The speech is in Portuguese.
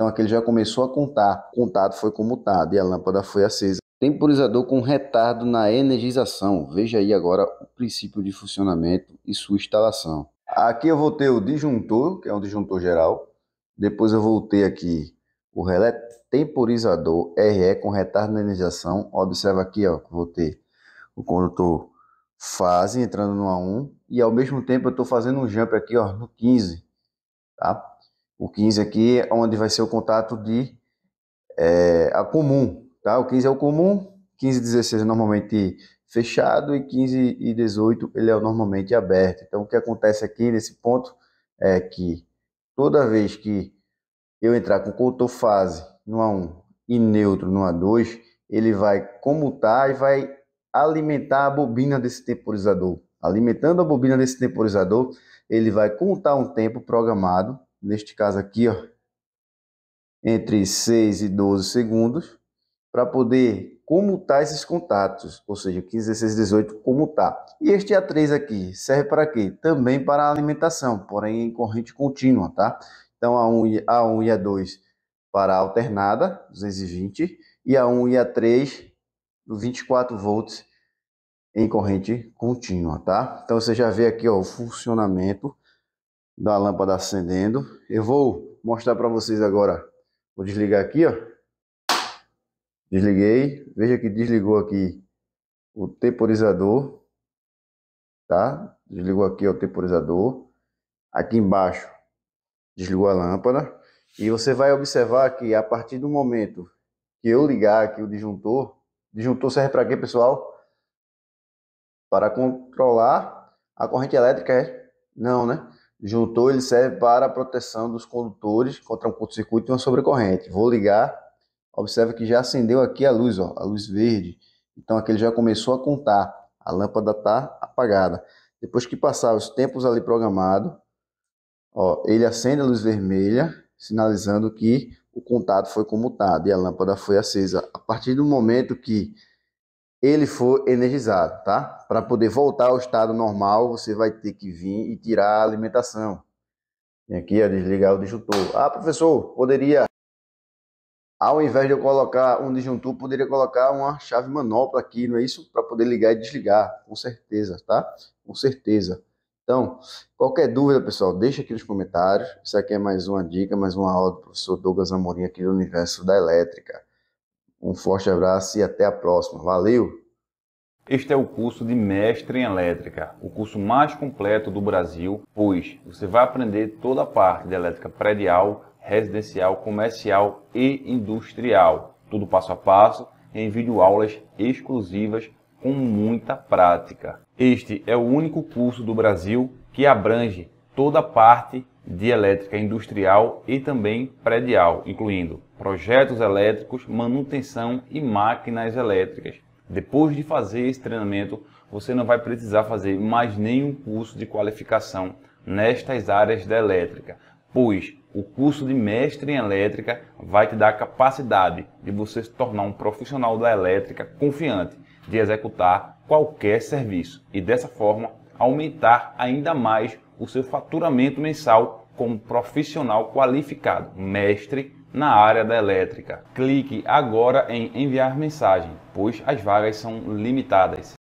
Então aquele já começou a contar. contado foi comutado e a lâmpada foi acesa. Temporizador com retardo na energização. Veja aí agora o princípio de funcionamento e sua instalação. Aqui eu vou ter o disjuntor, que é um disjuntor geral. Depois eu vou ter aqui o relé temporizador RE com retardo na energização. Observa aqui, ó, que vou ter o condutor fase entrando no A1 e ao mesmo tempo eu estou fazendo um jump aqui, ó, no 15, tá? O 15 aqui é onde vai ser o contato de é, a comum, tá? O 15 é o comum, 15 e 16 é normalmente fechado e 15 e 18 ele é normalmente aberto. Então o que acontece aqui nesse ponto é que toda vez que eu entrar com contor fase no A1 e neutro no A2, ele vai comutar e vai alimentar a bobina desse temporizador. Alimentando a bobina desse temporizador, ele vai contar um tempo programado neste caso aqui, ó, entre 6 e 12 segundos, para poder comutar esses contatos, ou seja, 15, 16, 18, comutar. E este A3 aqui serve para quê? Também para alimentação, porém em corrente contínua, tá? Então A1, A1 e A2 para alternada, 220, e A1 e A3, 24 volts em corrente contínua, tá? Então você já vê aqui ó, o funcionamento da lâmpada acendendo. Eu vou mostrar para vocês agora. Vou desligar aqui, ó. Desliguei. Veja que desligou aqui o temporizador, tá? Desligou aqui ó, o temporizador. Aqui embaixo desligou a lâmpada. E você vai observar que a partir do momento que eu ligar aqui o disjuntor, disjuntor serve para quê, pessoal? Para controlar a corrente elétrica, é? Não, né? Juntor ele serve para a proteção dos condutores contra um curto-circuito e uma sobrecorrente. Vou ligar. Observe que já acendeu aqui a luz, ó, a luz verde. Então aqui ele já começou a contar. A lâmpada está apagada. Depois que passar os tempos ali programados, ó, ele acende a luz vermelha, sinalizando que o contato foi comutado e a lâmpada foi acesa. A partir do momento que ele for energizado, tá? Para poder voltar ao estado normal, você vai ter que vir e tirar a alimentação. aqui ó, desligar o disjuntor. Ah, professor, poderia, ao invés de eu colocar um disjuntor, poderia colocar uma chave manopla aqui, não é isso? Para poder ligar e desligar, com certeza, tá? Com certeza. Então, qualquer dúvida, pessoal, deixa aqui nos comentários. Isso aqui é mais uma dica, mais uma aula do professor Douglas Amorim aqui do Universo da Elétrica. Um forte abraço e até a próxima. Valeu! Este é o curso de Mestre em Elétrica, o curso mais completo do Brasil, pois você vai aprender toda a parte de elétrica predial, residencial, comercial e industrial. Tudo passo a passo em videoaulas exclusivas com muita prática. Este é o único curso do Brasil que abrange toda a parte de elétrica industrial e também predial, incluindo projetos elétricos, manutenção e máquinas elétricas. Depois de fazer esse treinamento, você não vai precisar fazer mais nenhum curso de qualificação nestas áreas da elétrica, pois o curso de mestre em elétrica vai te dar a capacidade de você se tornar um profissional da elétrica confiante de executar qualquer serviço e dessa forma aumentar ainda mais o seu faturamento mensal como profissional qualificado, mestre na área da elétrica. Clique agora em enviar mensagem, pois as vagas são limitadas.